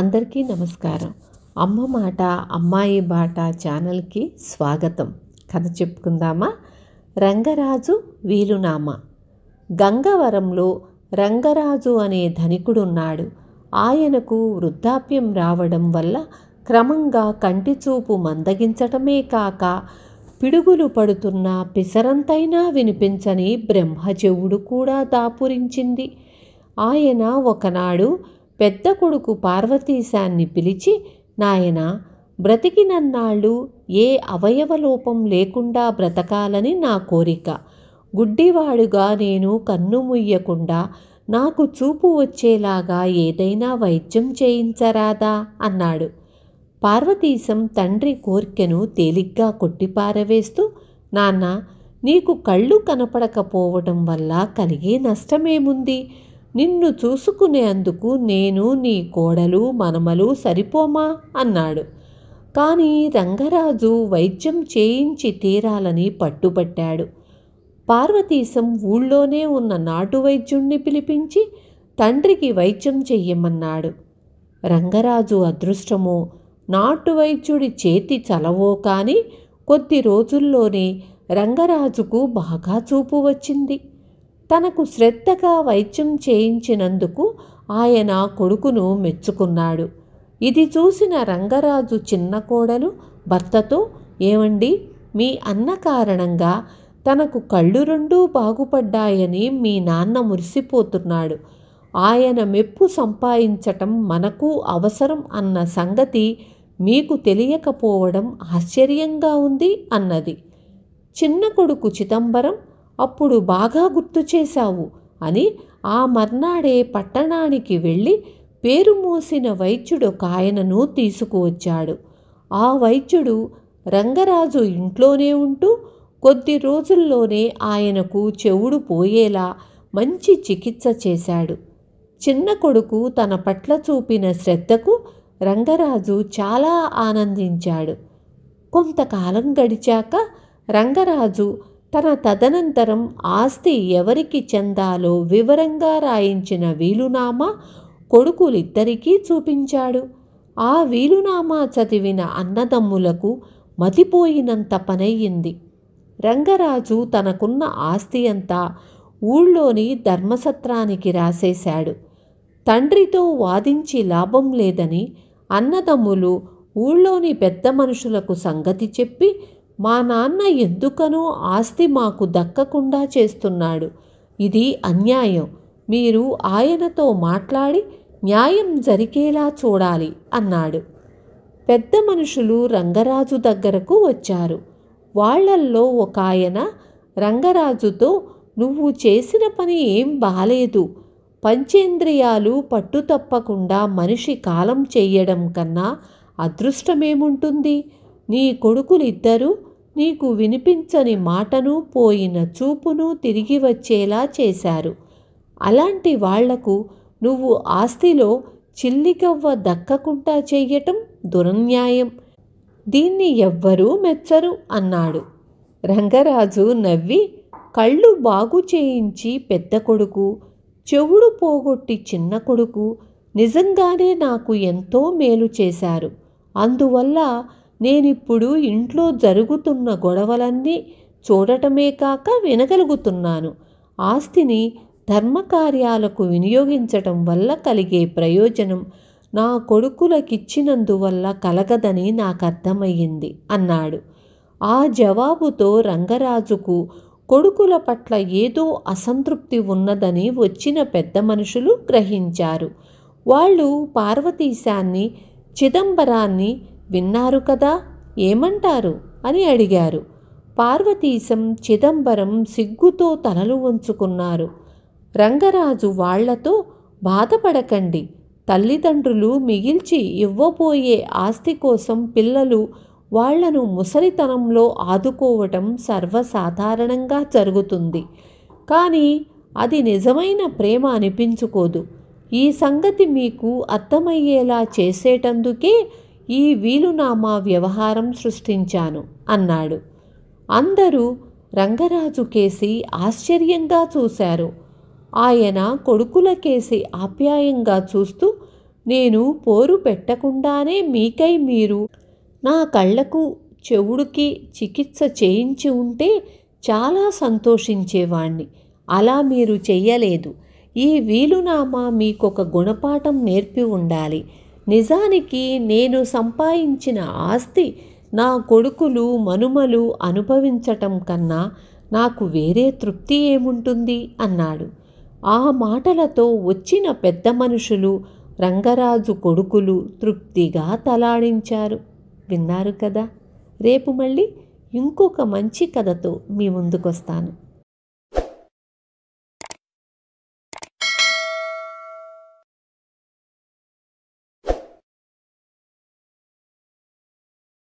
అందరికీ నమస్కారం అమ్మ మాట అమ్మాయి బాట ఛానల్కి స్వాగతం కథ చెప్పుకుందామా రంగరాజు వీలునామా గంగవరంలో రంగరాజు అనే ధనికుడున్నాడు ఆయనకు వృద్ధాప్యం రావడం వల్ల క్రమంగా కంటి చూపు మందగించటమే కాక పిడుగులు పడుతున్న పిసరంతైనా వినిపించని బ్రహ్మచెవుడు కూడా దాపురించింది ఆయన ఒకనాడు పెద్ద కొడుకు పార్వతీశాన్ని పిలిచి నాయన బ్రతికినన్నాళ్ళు ఏ అవయవలోపం లేకుండా బ్రతకాలని నా కోరిక గుడ్డివాడుగా నేను కన్ను ముయ్యకుండా నాకు చూపు వచ్చేలాగా ఏదైనా వైద్యం చేయించరాదా అన్నాడు పార్వతీశం తండ్రి కోర్కెను తేలిగ్గా కొట్టిపారవేస్తూ నాన్న నీకు కళ్ళు కనపడకపోవటం వల్ల కలిగే నష్టమేముంది నిన్ను చూసుకునేందుకు నేను నీ కోడలు మనమలు సరిపోమా అన్నాడు కానీ రంగరాజు వైద్యం చేయించి తీరాలని పట్టుబట్టాడు పార్వతీశం ఊళ్ళోనే ఉన్న నాటు వైద్యుణ్ణి పిలిపించి తండ్రికి వైద్యం చెయ్యమన్నాడు రంగరాజు అదృష్టమో నాటు వైద్యుడి చేతి చలవో కానీ కొద్ది రోజుల్లోనే రంగరాజుకు బాగా చూపు వచ్చింది తనకు శ్రద్ధగా వైద్యం చేయించినందుకు ఆయన కొడుకును మెచ్చుకున్నాడు ఇది చూసిన రంగరాజు చిన్న కోడలు భర్తతో ఏమండి మీ అన్న కారణంగా తనకు కళ్ళు రెండూ బాగుపడ్డాయని మీ నాన్న మురిసిపోతున్నాడు ఆయన మెప్పు సంపాదించటం మనకు అవసరం అన్న సంగతి మీకు తెలియకపోవడం ఆశ్చర్యంగా ఉంది అన్నది చిన్న కొడుకు చిదంబరం అప్పుడు బాగా గుర్తు చేశావు అని ఆ మర్నాడే పట్టణానికి వెళ్ళి పేరు మోసిన వైద్యుడు ఆయనను తీసుకువచ్చాడు ఆ వైద్యుడు రంగరాజు ఇంట్లోనే ఉంటూ కొద్ది రోజుల్లోనే ఆయనకు చెవుడు పోయేలా మంచి చికిత్స చేశాడు చిన్న కొడుకు తన పట్ల చూపిన శ్రద్ధకు రంగరాజు చాలా ఆనందించాడు కొంతకాలం గడిచాక రంగరాజు తన తదనంతరం ఆస్తి ఎవరికి చెందాలో వివరంగా రాయించిన వీలునామా కొడుకులిద్దరికీ చూపించాడు ఆ వీలునామా చదివిన అన్నదమ్ములకు మతిపోయినంత పనయ్యింది రంగరాజు తనకున్న ఆస్తి అంతా ఊళ్ళోని ధర్మసత్రానికి రాసేశాడు తండ్రితో వాదించి లాభం లేదని అన్నదమ్ములు ఊళ్ళోని పెద్ద మనుషులకు సంగతి చెప్పి మా నాన్న ఎందుకనో ఆస్తి మాకు దక్కకుండా చేస్తున్నాడు ఇది అన్యాయం మీరు ఆయనతో మాట్లాడి న్యాయం జరిగేలా చూడాలి అన్నాడు పెద్ద మనుషులు రంగరాజు దగ్గరకు వచ్చారు వాళ్లల్లో ఒక ఆయన రంగరాజుతో నువ్వు చేసిన పని ఏం బాలేదు పంచేంద్రియాలు పట్టు తప్పకుండా మనిషి కాలం చెయ్యడం కన్నా అదృష్టమేముంటుంది నీ కొడుకులిద్దరూ నీకు వినిపించని మాటను పోయిన చూపును తిరిగి వచ్చేలా చేశారు అలాంటి వాళ్లకు నువ్వు ఆస్తిలో చిల్లికవ్వ దక్కకుండా చెయ్యటం దురన్యాయం దీన్ని ఎవ్వరూ మెచ్చరు అన్నాడు రంగరాజు నవ్వి కళ్ళు బాగు చేయించి పెద్ద కొడుకు చెవుడు పోగొట్టి చిన్న కొడుకు నిజంగానే నాకు ఎంతో మేలు చేశారు అందువల్ల నేనిప్పుడు ఇంట్లో జరుగుతున్న గొడవలన్నీ చూడటమే కాక వినగలుగుతున్నాను ఆస్తిని ధర్మకార్యాలకు వినియోగించటం వల్ల కలిగే ప్రయోజనం నా కొడుకులకిచ్చినందువల్ల కలగదని నాకు అర్థమయ్యింది అన్నాడు ఆ జవాబుతో రంగరాజుకు కొడుకుల పట్ల ఏదో అసంతృప్తి ఉన్నదని వచ్చిన పెద్ద మనుషులు గ్రహించారు వాళ్ళు పార్వతీశాన్ని చిదంబరాన్ని విన్నారు కదా ఏమంటారు అని అడిగారు పార్వతీశం చిదంబరం సిగ్గుతో తలలు వంచుకున్నారు రంగరాజు వాళ్లతో బాధపడకండి తల్లిదండ్రులు మిగిల్చి ఇవ్వబోయే ఆస్తి కోసం పిల్లలు వాళ్లను ముసలితనంలో ఆదుకోవటం సర్వసాధారణంగా జరుగుతుంది కానీ అది నిజమైన ప్రేమ అనిపించుకోదు ఈ సంగతి మీకు అర్థమయ్యేలా చేసేటందుకే ఈ వీలునామా వ్యవహారం సృష్టించాను అన్నాడు అందరూ రంగరాజు కేసి ఆశ్చర్యంగా చూశారు ఆయన కొడుకుల కేసి ఆప్యాయంగా చూస్తూ నేను పోరు పెట్టకుండానే మీకై మీరు నా కళ్ళకు చెవుడికి చికిత్స చేయించి ఉంటే చాలా సంతోషించేవాణ్ణి అలా మీరు చెయ్యలేదు ఈ వీలునామా మీకొక గుణపాఠం నేర్పి ఉండాలి నిజానికి నేను సంపాదించిన ఆస్తి నా కొడుకులు మనుమలు అనుభవించటం కన్నా నాకు వేరే తృప్తి ఏముంటుంది అన్నాడు ఆ మాటలతో వచ్చిన పెద్ద మనుషులు రంగరాజు కొడుకులు తృప్తిగా తలాడించారు విన్నారు కదా రేపు మళ్ళీ ఇంకొక మంచి కథతో మీ ముందుకొస్తాను